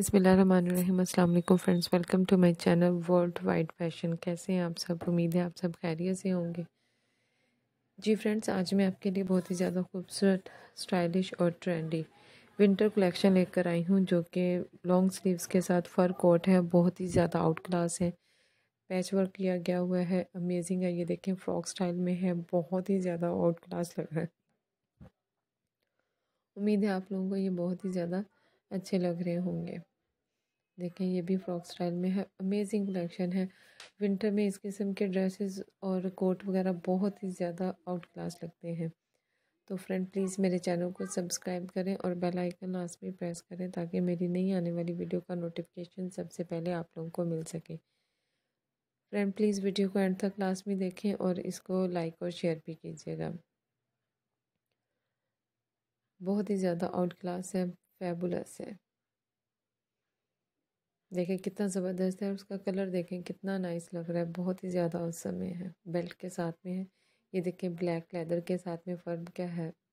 अस्सलाम वालेकुम friends welcome to my channel world wide fashion कैसे हैं आप सब उम्मीद है आप सब खैरियत से होंगे जी फ्रेंड्स आज मैं आपके लिए बहुत ही ज़्यादा खूबसूरत स्टाइलिश और ट्रेंडी विंटर कलेक्शन लेकर आई हूँ जो कि लॉन्ग स्लीव्स के साथ फर कोट है बहुत ही ज़्यादा आउट क्लास है पैच वर्क किया गया हुआ है अमेजिंग है ये देखें फ्रॉक स्टाइल में है बहुत ही ज़्यादा आउट क्लास लग रहा है उम्मीद है आप लोगों को ये बहुत ही ज़्यादा अच्छे लग रहे होंगे देखें ये भी फ्रॉक स्टाइल में है अमेजिंग कलेक्शन है विंटर में इस किस्म के ड्रेसेस और कोट वगैरह बहुत ही ज़्यादा आउट क्लास लगते हैं तो फ्रेंड प्लीज़ मेरे चैनल को सब्सक्राइब करें और बेल आइकन लास्ट में प्रेस करें ताकि मेरी नई आने वाली वीडियो का नोटिफिकेशन सबसे पहले आप लोगों को मिल सके फ्रेंड प्लीज़ वीडियो को एंड तक लास्ट में देखें और इसको लाइक और शेयर भी कीजिएगा बहुत ही ज़्यादा आउट क्लास है फैबुलस है देखें कितना ज़बरदस्त है उसका कलर देखें कितना नाइस लग रहा है बहुत ही ज़्यादा उस समय है बेल्ट के साथ में है ये देखें ब्लैक लेदर के साथ में फ़र्म क्या है